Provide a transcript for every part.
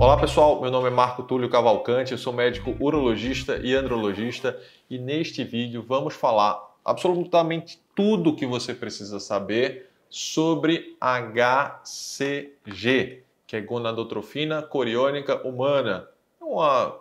Olá pessoal, meu nome é Marco Túlio Cavalcante, eu sou médico urologista e andrologista e neste vídeo vamos falar absolutamente tudo o que você precisa saber sobre HCG, que é gonadotrofina coriônica humana. É uma,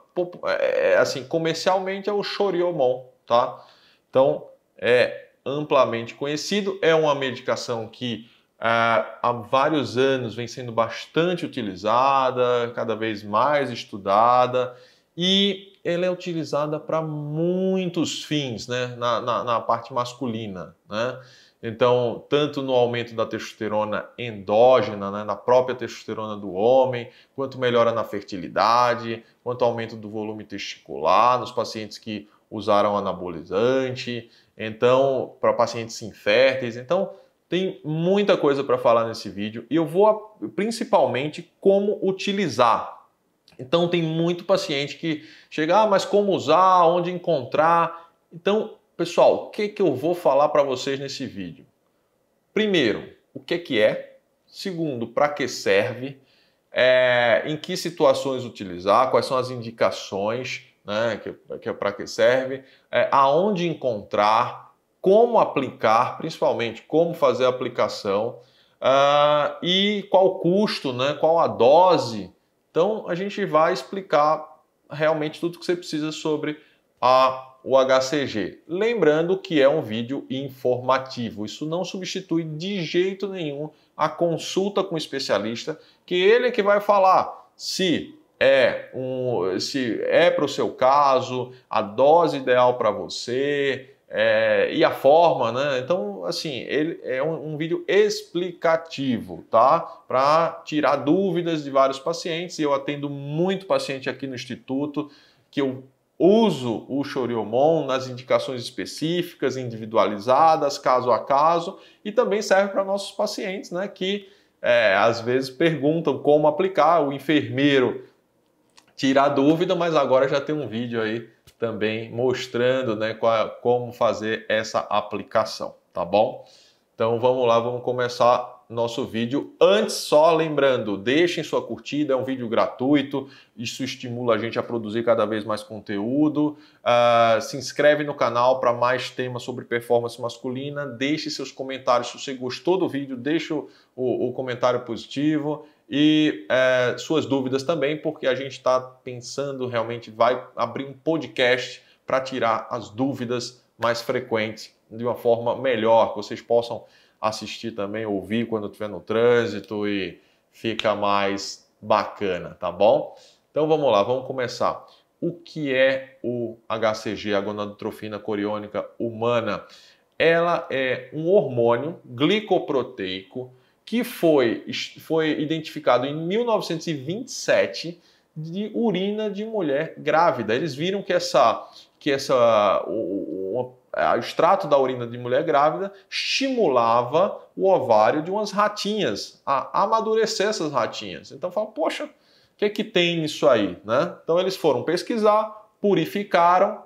é, é, assim, comercialmente é o choriomon, tá? Então, é amplamente conhecido, é uma medicação que ah, há vários anos vem sendo bastante utilizada, cada vez mais estudada e ela é utilizada para muitos fins né? na, na, na parte masculina. Né? Então, tanto no aumento da testosterona endógena, né, na própria testosterona do homem, quanto melhora na fertilidade, quanto aumento do volume testicular nos pacientes que usaram anabolizante, então, para pacientes inférteis. Então, tem muita coisa para falar nesse vídeo e eu vou principalmente como utilizar. Então tem muito paciente que chega, ah, mas como usar, onde encontrar. Então, pessoal, o que, que eu vou falar para vocês nesse vídeo? Primeiro, o que, que é? Segundo, para que serve? É, em que situações utilizar? Quais são as indicações? Né, que, que é para que serve? É, aonde encontrar? como aplicar, principalmente como fazer a aplicação uh, e qual o custo, né, qual a dose. Então a gente vai explicar realmente tudo que você precisa sobre a, o HCG. Lembrando que é um vídeo informativo, isso não substitui de jeito nenhum a consulta com o especialista, que ele é que vai falar se é um, se é para o seu caso, a dose ideal para você, é, e a forma, né? Então, assim, ele é um, um vídeo explicativo, tá? Para tirar dúvidas de vários pacientes. Eu atendo muito paciente aqui no Instituto que eu uso o Choriomon nas indicações específicas, individualizadas, caso a caso, e também serve para nossos pacientes, né? Que é, às vezes perguntam como aplicar. O enfermeiro tirar dúvida, mas agora já tem um vídeo aí também mostrando né, qual, é, como fazer essa aplicação, tá bom? Então vamos lá, vamos começar nosso vídeo. Antes, só lembrando, deixem sua curtida, é um vídeo gratuito, isso estimula a gente a produzir cada vez mais conteúdo. Uh, se inscreve no canal para mais temas sobre performance masculina, deixe seus comentários se você gostou do vídeo, deixe o, o comentário positivo e é, suas dúvidas também, porque a gente está pensando realmente, vai abrir um podcast para tirar as dúvidas mais frequentes de uma forma melhor, que vocês possam assistir também, ouvir quando estiver no trânsito e fica mais bacana, tá bom? Então vamos lá, vamos começar. O que é o HCG, a gonadotrofina coriônica humana? Ela é um hormônio glicoproteico que foi, foi identificado em 1927 de urina de mulher grávida. Eles viram que essa que essa o, o, o, extrato da urina de mulher grávida estimulava o ovário de umas ratinhas a amadurecer essas ratinhas. Então fala, poxa, o que é que tem isso aí, né? Então eles foram pesquisar, purificaram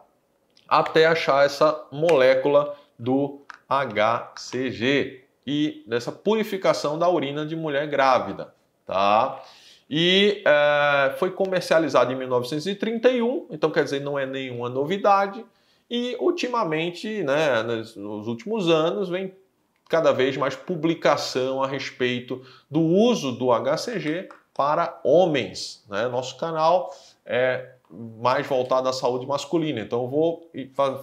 até achar essa molécula do HCG e dessa purificação da urina de mulher grávida, tá? E é, foi comercializado em 1931, então quer dizer, não é nenhuma novidade. E ultimamente, né, nos, nos últimos anos, vem cada vez mais publicação a respeito do uso do HCG para homens. Né? Nosso canal é mais voltado à saúde masculina, então eu vou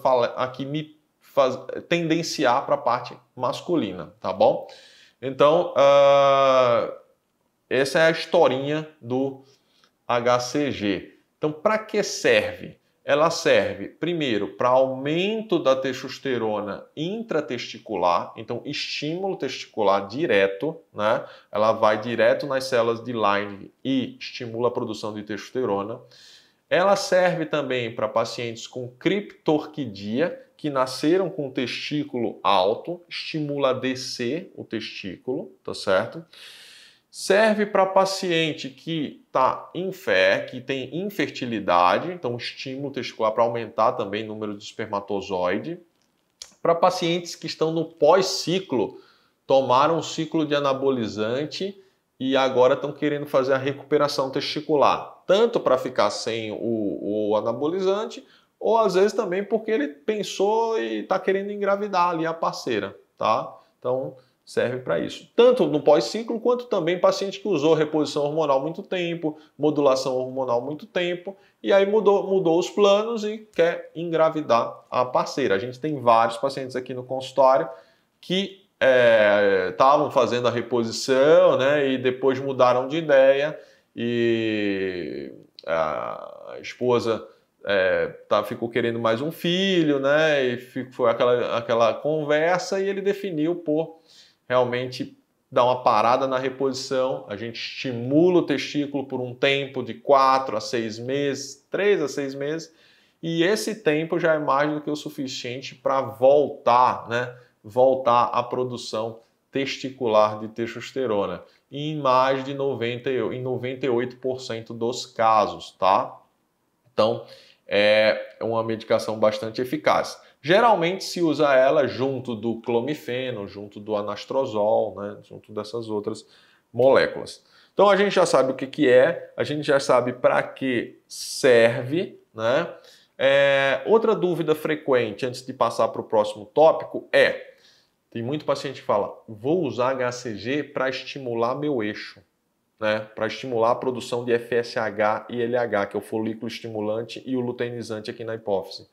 falar aqui me faz, tendenciar para a parte masculina, tá bom? Então, uh, essa é a historinha do HCG. Então, para que serve? Ela serve, primeiro, para aumento da testosterona intratesticular, então estímulo testicular direto, né? Ela vai direto nas células de Lyme e estimula a produção de testosterona. Ela serve também para pacientes com criptorquidia, que nasceram com o testículo alto, estimula a descer o testículo, tá certo? Serve para paciente que tá infer, que tem infertilidade, então estímulo testicular para aumentar também o número de espermatozoide. Para pacientes que estão no pós-ciclo, tomaram um ciclo de anabolizante e agora estão querendo fazer a recuperação testicular, tanto para ficar sem o, o anabolizante ou às vezes também porque ele pensou e está querendo engravidar ali a parceira, tá? Então serve para isso. Tanto no pós-ciclo quanto também paciente que usou reposição hormonal muito tempo, modulação hormonal muito tempo e aí mudou, mudou os planos e quer engravidar a parceira. A gente tem vários pacientes aqui no consultório que estavam é, fazendo a reposição, né, e depois mudaram de ideia e a esposa é, tá, ficou querendo mais um filho, né? E foi aquela, aquela conversa e ele definiu por realmente dar uma parada na reposição. A gente estimula o testículo por um tempo de quatro a seis meses, três a seis meses, e esse tempo já é mais do que o suficiente para voltar, né? Voltar à produção testicular de testosterona em mais de 90, em 98% dos casos, tá? Então, é uma medicação bastante eficaz. Geralmente se usa ela junto do clomifeno, junto do anastrozol, né, junto dessas outras moléculas. Então a gente já sabe o que, que é, a gente já sabe para que serve. Né? É, outra dúvida frequente antes de passar para o próximo tópico é: tem muito paciente que fala, vou usar HCG para estimular meu eixo né, para estimular a produção de FSH e LH, que é o folículo estimulante e o luteinizante aqui na hipófise.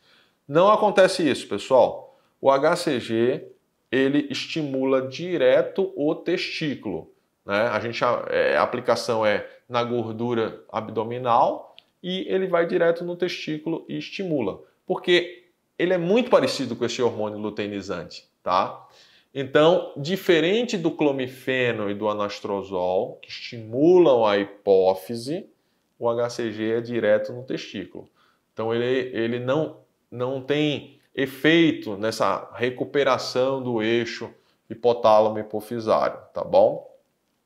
Não acontece isso, pessoal. O HCG ele estimula direto o testículo. Né? A, gente, a, é, a aplicação é na gordura abdominal e ele vai direto no testículo e estimula, porque ele é muito parecido com esse hormônio luteinizante, tá? Então, diferente do clomifeno e do anastrozol, que estimulam a hipófise, o HCG é direto no testículo. Então, ele, ele não, não tem efeito nessa recuperação do eixo hipotálamo hipofisário, tá bom?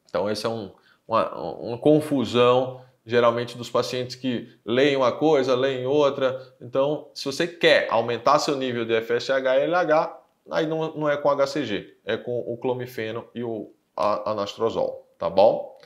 Então, essa é um, uma, uma confusão geralmente dos pacientes que leem uma coisa, leem outra. Então, se você quer aumentar seu nível de FSH e LH, aí não, não é com HCG, é com o clomifeno e o anastrozol, tá bom?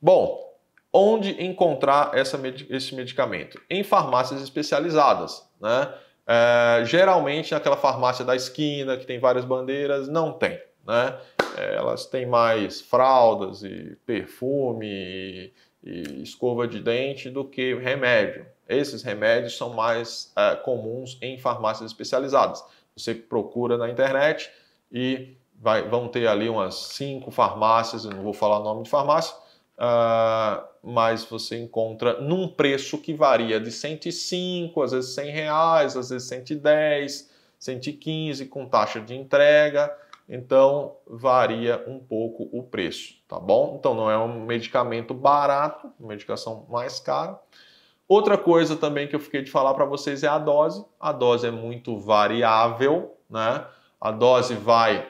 Bom, onde encontrar essa, esse medicamento? Em farmácias especializadas, né? É, geralmente naquela é farmácia da esquina que tem várias bandeiras, não tem. Né? É, elas têm mais fraldas e perfume e, e, escova de dente do que remédio. Esses remédios são mais é, comuns em farmácias especializadas. Você procura na internet e vai, vão ter ali umas cinco farmácias, eu não vou falar o nome de farmácia, uh, mas você encontra num preço que varia de 105, às vezes 100 reais, às vezes 110, 115 com taxa de entrega. Então varia um pouco o preço, tá bom? Então não é um medicamento barato, uma medicação mais cara, Outra coisa também que eu fiquei de falar para vocês é a dose. A dose é muito variável, né? A dose vai,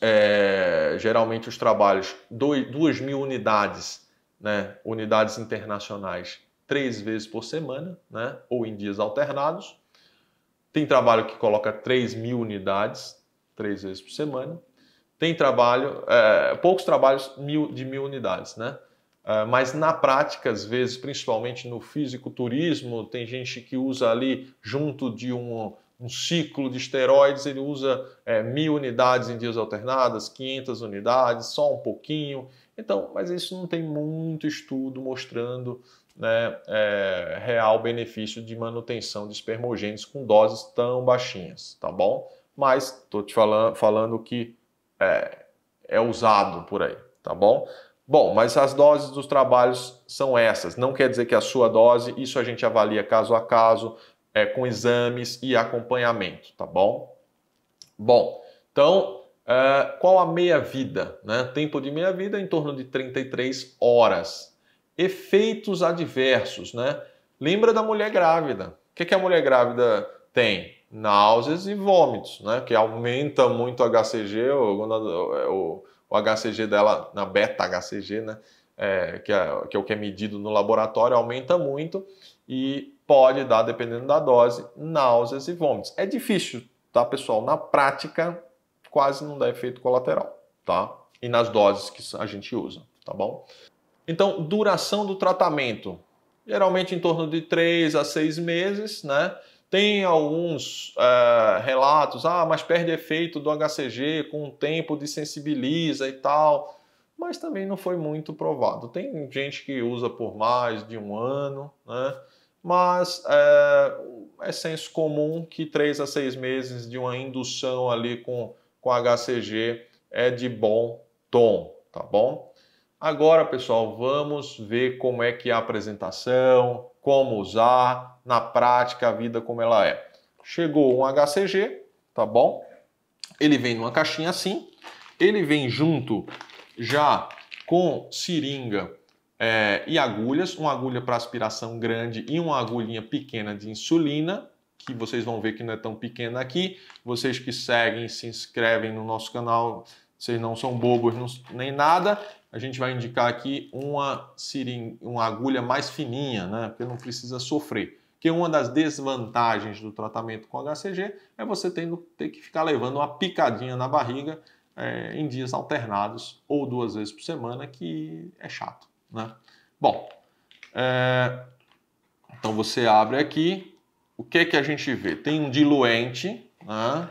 é, geralmente os trabalhos, 2 mil unidades, né? Unidades internacionais, três vezes por semana, né? Ou em dias alternados. Tem trabalho que coloca 3 mil unidades, três vezes por semana. Tem trabalho, é, poucos trabalhos mil, de mil unidades, né? Ah, mas na prática, às vezes, principalmente no fisiculturismo, tem gente que usa ali junto de um, um ciclo de esteroides, ele usa é, mil unidades em dias alternadas, 500 unidades, só um pouquinho. Então, mas isso não tem muito estudo mostrando né, é, real benefício de manutenção de espermogênios com doses tão baixinhas, tá bom? Mas estou te falando, falando que é, é usado por aí, tá bom? Bom, mas as doses dos trabalhos são essas. Não quer dizer que a sua dose, isso a gente avalia caso a caso, é, com exames e acompanhamento, tá bom? Bom, então, uh, qual a meia-vida? Né? Tempo de meia-vida em torno de 33 horas. Efeitos adversos, né? Lembra da mulher grávida. O que, que a mulher grávida tem? Náuseas e vômitos, né? Que aumenta muito o HCG, o o HCG dela, na beta-HCG, né? É, que, é, que é o que é medido no laboratório, aumenta muito e pode dar, dependendo da dose, náuseas e vômitos. É difícil, tá, pessoal? Na prática, quase não dá efeito colateral, tá? E nas doses que a gente usa, tá bom? Então, duração do tratamento. Geralmente em torno de 3 a 6 meses, né? Tem alguns eh, relatos, ah, mas perde efeito do HCG, com o tempo desensibiliza e tal, mas também não foi muito provado. Tem gente que usa por mais de um ano, né? mas é, é senso comum que 3 a 6 meses de uma indução ali com, com HCG é de bom tom, tá bom? Agora, pessoal, vamos ver como é que é a apresentação, como usar, na prática, a vida como ela é. Chegou um HCG, tá bom? Ele vem numa caixinha assim, ele vem junto já com seringa é, e agulhas, uma agulha para aspiração grande e uma agulhinha pequena de insulina, que vocês vão ver que não é tão pequena aqui. Vocês que seguem, se inscrevem no nosso canal, vocês não são bobos nem nada a gente vai indicar aqui uma, sering... uma agulha mais fininha, né? porque não precisa sofrer. Que uma das desvantagens do tratamento com HCG é você tendo, ter que ficar levando uma picadinha na barriga é, em dias alternados ou duas vezes por semana, que é chato. Né? Bom, é... então você abre aqui, o que, que a gente vê? Tem um diluente, né?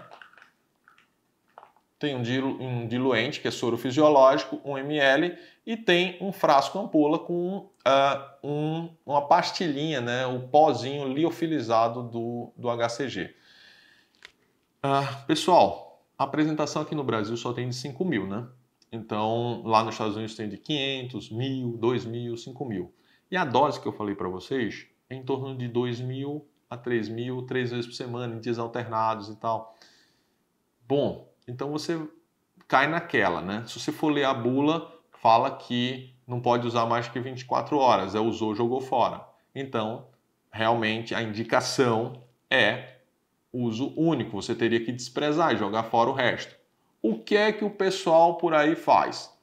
tem um, dilu um diluente, que é soro fisiológico, 1 ml, e tem um frasco ampola com uh, um, uma pastilhinha, né, o pozinho liofilizado do, do HCG. Uh, ah, pessoal, a apresentação aqui no Brasil só tem de 5 mil, né? Então, lá nos Estados Unidos tem de 500, 1.000, 2.000, 5.000. E a dose que eu falei para vocês é em torno de 2.000 a 3.000, três vezes por semana, em dias alternados e tal. Bom, então você cai naquela, né? Se você for ler a bula, fala que não pode usar mais que 24 horas, é usou, jogou fora. Então, realmente a indicação é uso único, você teria que desprezar e jogar fora o resto. O que é que o pessoal por aí faz?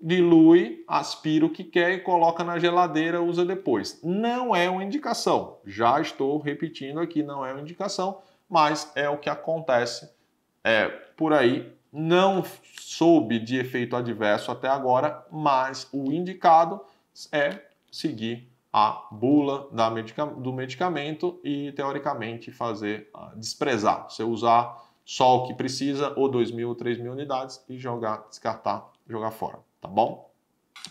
Dilui, aspira o que quer e coloca na geladeira, usa depois. Não é uma indicação. Já estou repetindo aqui, não é uma indicação, mas é o que acontece é, por aí. Não soube de efeito adverso até agora, mas o indicado é seguir a bula medica, do medicamento e, teoricamente, fazer ah, desprezar. Você usar só o que precisa, ou 2 mil ou 3 mil unidades, e jogar, descartar, jogar fora, tá bom?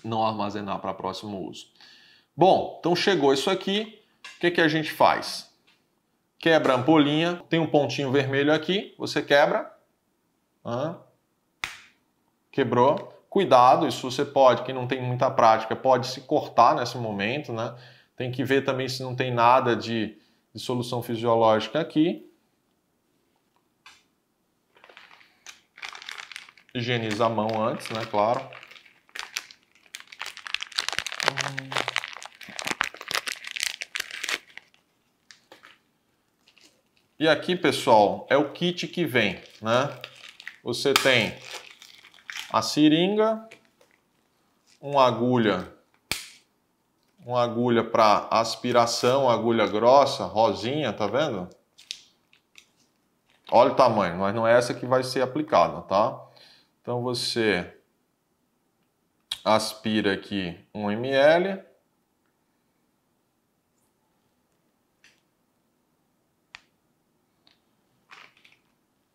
Não armazenar para próximo uso. Bom, então chegou isso aqui, o que, que a gente faz? quebra a ampolinha, tem um pontinho vermelho aqui, você quebra, ah, quebrou. Cuidado, isso você pode, quem não tem muita prática, pode se cortar nesse momento, né? Tem que ver também se não tem nada de, de solução fisiológica aqui. Higieniza a mão antes, né? Claro. Hum. E aqui, pessoal, é o kit que vem, né? Você tem a seringa, uma agulha, uma agulha para aspiração, agulha grossa, rosinha, tá vendo? Olha o tamanho, mas não é essa que vai ser aplicada, tá? Então você aspira aqui 1 ml,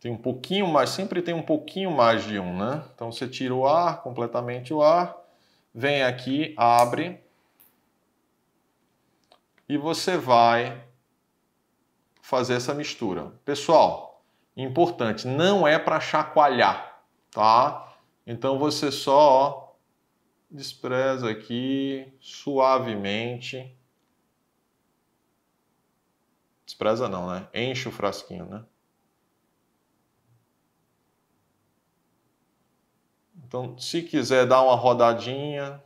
Tem um pouquinho mais, sempre tem um pouquinho mais de um, né? Então você tira o ar, completamente o ar, vem aqui, abre e você vai fazer essa mistura. Pessoal, importante, não é para chacoalhar, tá? Então você só despreza aqui suavemente. Despreza não, né? Enche o frasquinho, né? Então, se quiser dar uma rodadinha,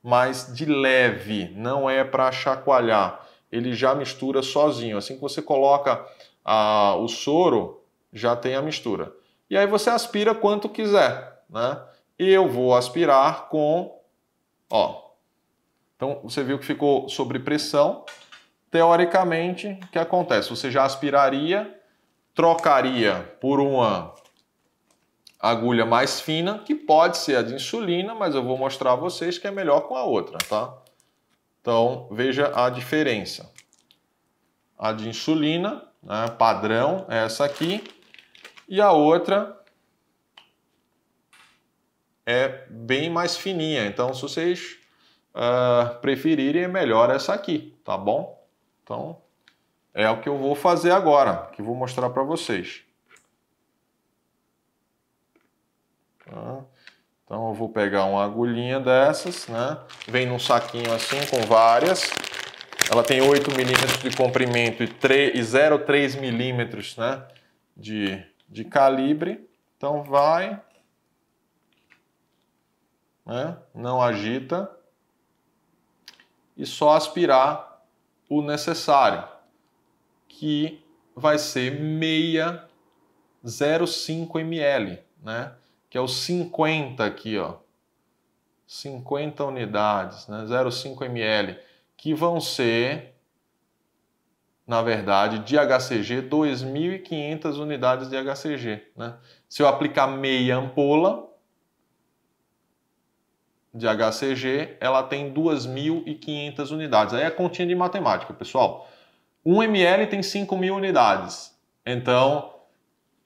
mas de leve, não é para chacoalhar. Ele já mistura sozinho. Assim que você coloca a, o soro, já tem a mistura. E aí você aspira quanto quiser, né? Eu vou aspirar com, ó. Então você viu que ficou sobre pressão. Teoricamente, o que acontece? Você já aspiraria, trocaria por uma agulha mais fina, que pode ser a de insulina, mas eu vou mostrar a vocês que é melhor com a outra, tá? Então, veja a diferença. A de insulina, né, padrão, é essa aqui, e a outra é bem mais fininha. Então, se vocês uh, preferirem, é melhor essa aqui, tá bom? Então, é o que eu vou fazer agora, que eu vou mostrar para vocês. Tá? Então eu vou pegar uma agulhinha dessas, né? Vem num saquinho assim com várias. Ela tem 8 milímetros de comprimento e 0,3 milímetros né? de, de calibre. Então vai, né? não agita e só aspirar o necessário, que vai ser meia 0,5 ml, né? que é o 50 aqui, ó. 50 unidades, né? 0,5 ml, que vão ser, na verdade, de HCG, 2.500 unidades de HCG. Né? Se eu aplicar meia ampola de HCG, ela tem 2.500 unidades. Aí é a continha de matemática, pessoal. 1 ml tem 5.000 unidades. Então,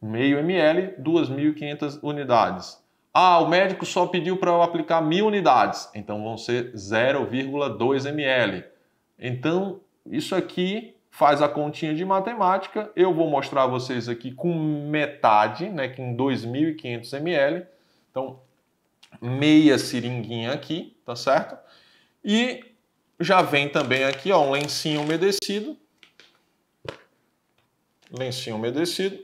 meio ml, 2.500 unidades. Ah, o médico só pediu para eu aplicar mil unidades, então vão ser 0,2 ml. Então, isso aqui faz a continha de matemática. Eu vou mostrar a vocês aqui com metade, né, com 2.500 ml. Então, meia seringuinha aqui, tá certo? E já vem também aqui, ó, um lencinho umedecido. Lencinho umedecido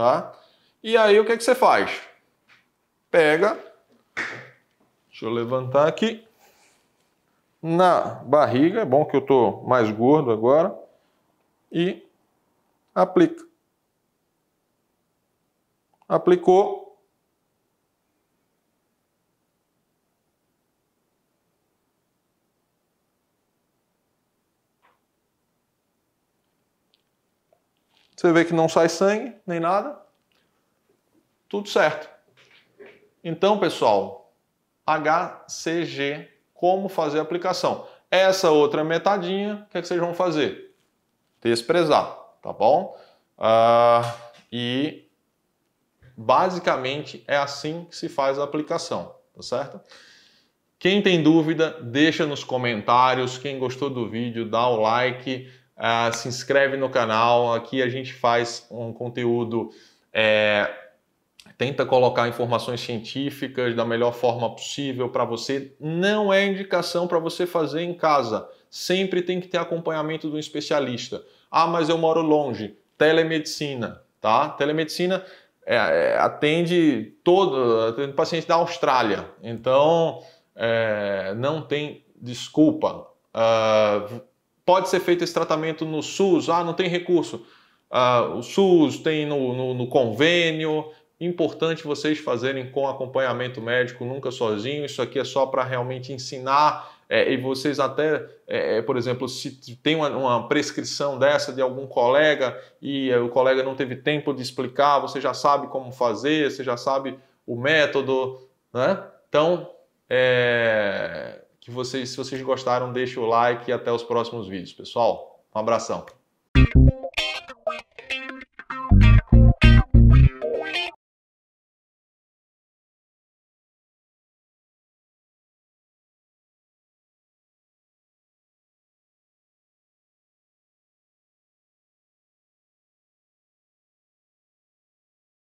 tá? E aí o que, é que você faz? Pega, deixa eu levantar aqui, na barriga, é bom que eu estou mais gordo agora, e aplica. Aplicou, Você vê que não sai sangue, nem nada. Tudo certo. Então, pessoal, HCG, como fazer a aplicação? Essa outra metadinha, o que, é que vocês vão fazer? Desprezar, tá bom? Ah, e basicamente é assim que se faz a aplicação, tá certo? Quem tem dúvida, deixa nos comentários. Quem gostou do vídeo, dá o like. Ah, se inscreve no canal. Aqui a gente faz um conteúdo, é, tenta colocar informações científicas da melhor forma possível para você. Não é indicação para você fazer em casa. Sempre tem que ter acompanhamento de um especialista. Ah, mas eu moro longe. Telemedicina, tá? Telemedicina é, é, atende todo, atende paciente da Austrália. Então, é, não tem desculpa. Uh, Pode ser feito esse tratamento no SUS, ah, não tem recurso. Ah, o SUS tem no, no, no convênio. Importante vocês fazerem com acompanhamento médico, nunca sozinho. Isso aqui é só para realmente ensinar é, e vocês até, é, é, por exemplo, se tem uma, uma, prescrição dessa de algum colega e é, o colega não teve tempo de explicar, você já sabe como fazer, você já sabe o método, né? Então, é, que vocês, se vocês gostaram, deixe o like e até os próximos vídeos, pessoal. Um abração.